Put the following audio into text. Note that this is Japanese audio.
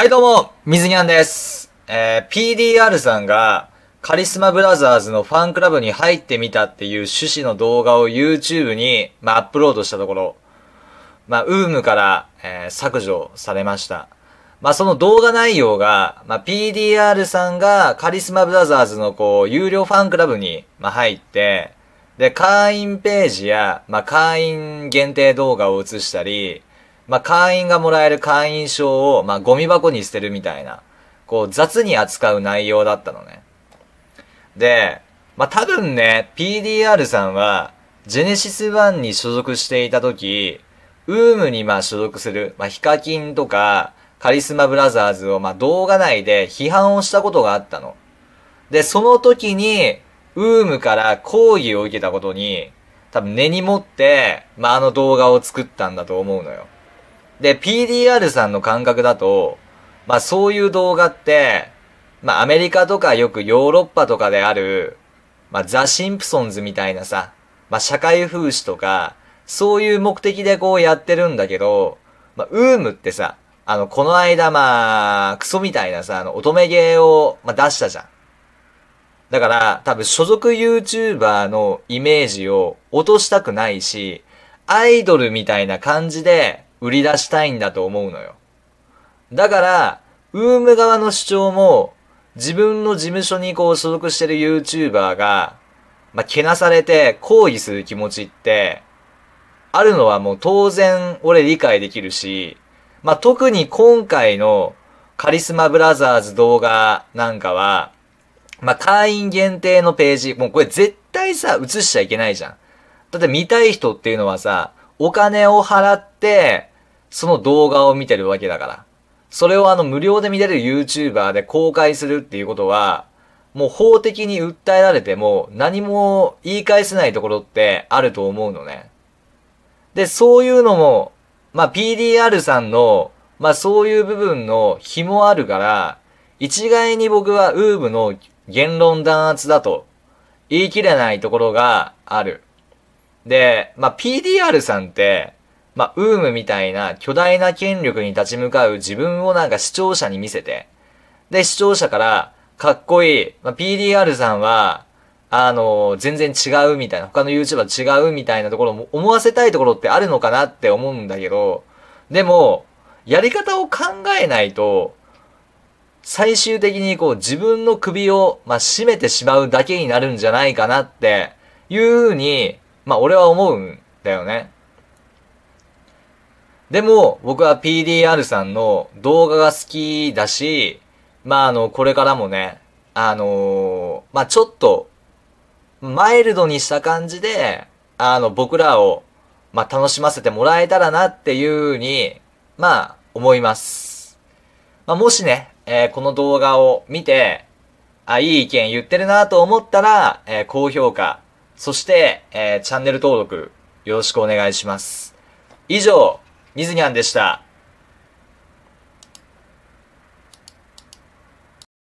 はいどうも、水にゃんです。えー、PDR さんがカリスマブラザーズのファンクラブに入ってみたっていう趣旨の動画を YouTube に、まあ、アップロードしたところ、まあ、ウームから、えー、削除されました。まあ、その動画内容が、まあ、PDR さんがカリスマブラザーズのこう、有料ファンクラブに、まあ、入って、で、会員ページや、まあ、会員限定動画を映したり、まあ、会員がもらえる会員証を、まあ、ゴミ箱に捨てるみたいな、こう、雑に扱う内容だったのね。で、まあ、多分ね、PDR さんは、ジェネシス1に所属していた時、ウームにま所属する、まあ、ヒカキンとか、カリスマブラザーズをま動画内で批判をしたことがあったの。で、その時に、ウームから抗議を受けたことに、多分根に持って、まあ、あの動画を作ったんだと思うのよ。で、PDR さんの感覚だと、まあそういう動画って、まあアメリカとかよくヨーロッパとかである、まあザ・シンプソンズみたいなさ、まあ社会風刺とか、そういう目的でこうやってるんだけど、まあウームってさ、あの、この間まあ、クソみたいなさ、あの、乙女芸を、まあ、出したじゃん。だから、多分所属 YouTuber のイメージを落としたくないし、アイドルみたいな感じで、売り出したいんだと思うのよ。だから、ウーム側の主張も、自分の事務所にこう所属してる YouTuber が、まあ、けなされて抗議する気持ちって、あるのはもう当然俺理解できるし、まあ、特に今回のカリスマブラザーズ動画なんかは、まあ、会員限定のページ、もうこれ絶対さ、映しちゃいけないじゃん。だって見たい人っていうのはさ、お金を払って、その動画を見てるわけだから。それをあの無料で見れる YouTuber で公開するっていうことは、もう法的に訴えられても何も言い返せないところってあると思うのね。で、そういうのも、まあ、PDR さんの、まあ、そういう部分の日もあるから、一概に僕は UV の言論弾圧だと言い切れないところがある。で、まあ、PDR さんって、まあ、ウームみたいな巨大な権力に立ち向かう自分をなんか視聴者に見せて、で、視聴者から、かっこいい、まあ、PDR さんは、あのー、全然違うみたいな、他の YouTuber 違うみたいなところも思わせたいところってあるのかなって思うんだけど、でも、やり方を考えないと、最終的にこう自分の首を、まあ、締めてしまうだけになるんじゃないかなっていうふうに、まあ、俺は思うんだよね。でも、僕は PDR さんの動画が好きだし、まあ、あの、これからもね、あのー、まあ、ちょっと、マイルドにした感じで、あの、僕らを、まあ、楽しませてもらえたらなっていうふうに、まあ、思います。まあ、もしね、えー、この動画を見て、あ、いい意見言ってるなと思ったら、えー、高評価、そして、えチャンネル登録、よろしくお願いします。以上、ニズニャンでした。